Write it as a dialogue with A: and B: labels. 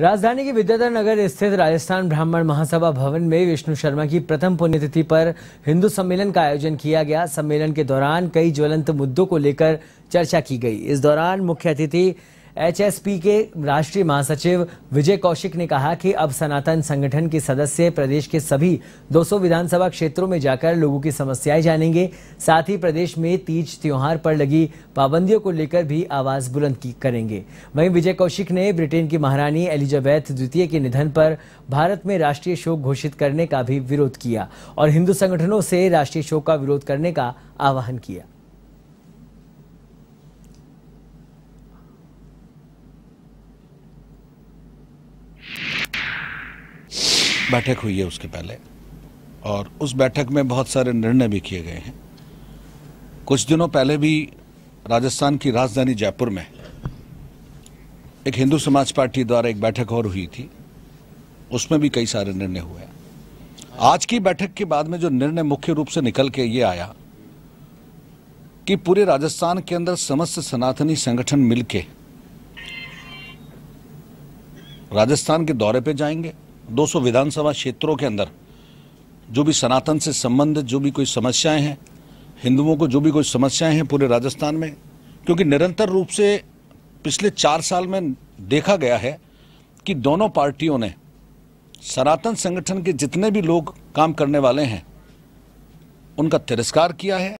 A: राजधानी के विद्याधर नगर स्थित राजस्थान ब्राह्मण महासभा भवन में विष्णु शर्मा की प्रथम पुण्यतिथि पर हिंदू सम्मेलन का आयोजन किया गया सम्मेलन के दौरान कई ज्वलंत मुद्दों को लेकर चर्चा की गई इस दौरान मुख्य अतिथि एचएसपी के राष्ट्रीय महासचिव विजय कौशिक ने कहा कि अब सनातन संगठन के सदस्य प्रदेश के सभी 200 विधानसभा क्षेत्रों में जाकर लोगों की समस्याएं जानेंगे साथ ही प्रदेश में तीज त्योहार पर लगी पाबंदियों को लेकर भी आवाज बुलंद की करेंगे वहीं विजय कौशिक ने ब्रिटेन की महारानी एलिजाबैथ द्वितीय के निधन पर भारत में राष्ट्रीय शोक घोषित करने का भी विरोध किया और हिंदू संगठनों से राष्ट्रीय शोक का विरोध करने का आह्वान किया
B: बैठक हुई है उसके पहले और उस बैठक में बहुत सारे निर्णय भी किए गए हैं कुछ दिनों पहले भी राजस्थान की राजधानी जयपुर में एक हिंदू समाज पार्टी द्वारा एक बैठक और हुई थी उसमें भी कई सारे निर्णय हुए आज की बैठक के बाद में जो निर्णय मुख्य रूप से निकल के ये आया कि पूरे राजस्थान के अंदर समस्त सनातनी संगठन मिलके राजस्थान के दौरे पे जाएंगे 200 विधानसभा क्षेत्रों के अंदर जो भी सनातन से संबंधित जो भी कोई समस्याएं हैं हिंदुओं को जो भी कोई समस्याएं हैं पूरे राजस्थान में क्योंकि निरंतर रूप से पिछले चार साल में देखा गया है कि दोनों पार्टियों ने सनातन संगठन के जितने भी लोग काम करने वाले हैं उनका तिरस्कार किया है